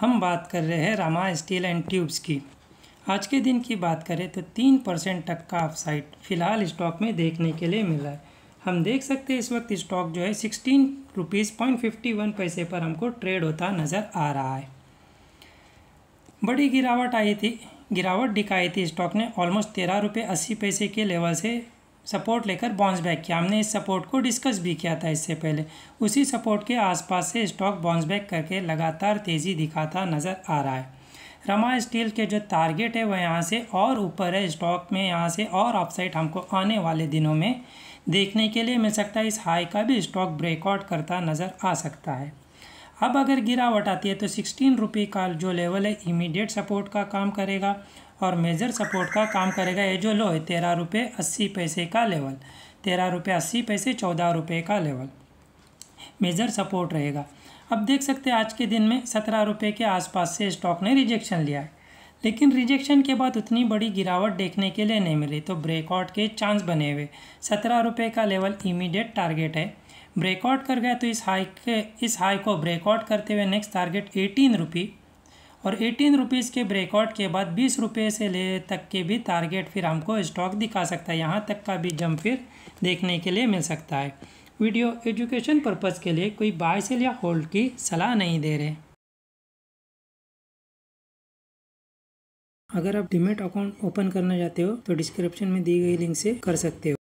हम बात कर रहे हैं रामा स्टील एंड ट्यूब्स की आज के दिन की बात करें तो तीन परसेंट तक का अपसाइड फिलहाल स्टॉक में देखने के लिए मिल रहा है हम देख सकते हैं इस वक्त स्टॉक जो है sixteen rupees point fifty one पैसे पर हमको ट्रेड होता नज़र आ रहा है बड़ी गिरावट आई थी गिरावट दिखाई थी स्टॉक ने ऑलमोस्ट तेरह रुपये अस्सी पैसे के लेवल से सपोर्ट लेकर बाउंस बैक किया हमने इस सपोर्ट को डिस्कस भी किया था इससे पहले उसी सपोर्ट के आसपास से स्टॉक बाउंस बैक करके लगातार तेज़ी दिखाता नज़र आ रहा है रमा स्टील के जो टारगेट है वह यहाँ से और ऊपर है स्टॉक में यहाँ से और अपसाइड हमको आने वाले दिनों में देखने के लिए मिल सकता है इस हाई का भी स्टॉक ब्रेकआउट करता नज़र आ सकता है अब अगर गिरावट आती है तो सिक्सटीन रुपये का जो लेवल है इमीडिएट सपोर्ट का काम करेगा और मेजर सपोर्ट का काम करेगा ये जो लो है तेरह रुपये अस्सी पैसे का लेवल तेरह रुपये अस्सी पैसे चौदह रुपये का लेवल मेजर सपोर्ट रहेगा अब देख सकते हैं आज के दिन में सत्रह रुपये के आसपास से स्टॉक ने रिजेक्शन लिया है लेकिन रिजेक्शन के बाद उतनी बड़ी गिरावट देखने के लिए नहीं मिली तो ब्रेकआउट के चांस बने हुए सत्रह रुपये का लेवल इमीडिएट टारगेट है ब्रेकआउट कर गया तो इस हाई के इस हाई को ब्रेकआउट करते हुए नेक्स्ट टारगेट एटीन रुपी और एटीन रुपीज़ के ब्रेकआउट के बाद बीस रुपये से ले तक के भी टारगेट फिर हमको स्टॉक दिखा सकता है यहाँ तक का भी जंप फिर देखने के लिए मिल सकता है वीडियो एजुकेशन पर्पज़ के लिए कोई बाय सेल या होल्ड की सलाह नहीं दे रहे अगर आप डिमेट अकाउंट ओपन करना चाहते हो तो डिस्क्रिप्शन में दी गई लिंक से कर सकते हो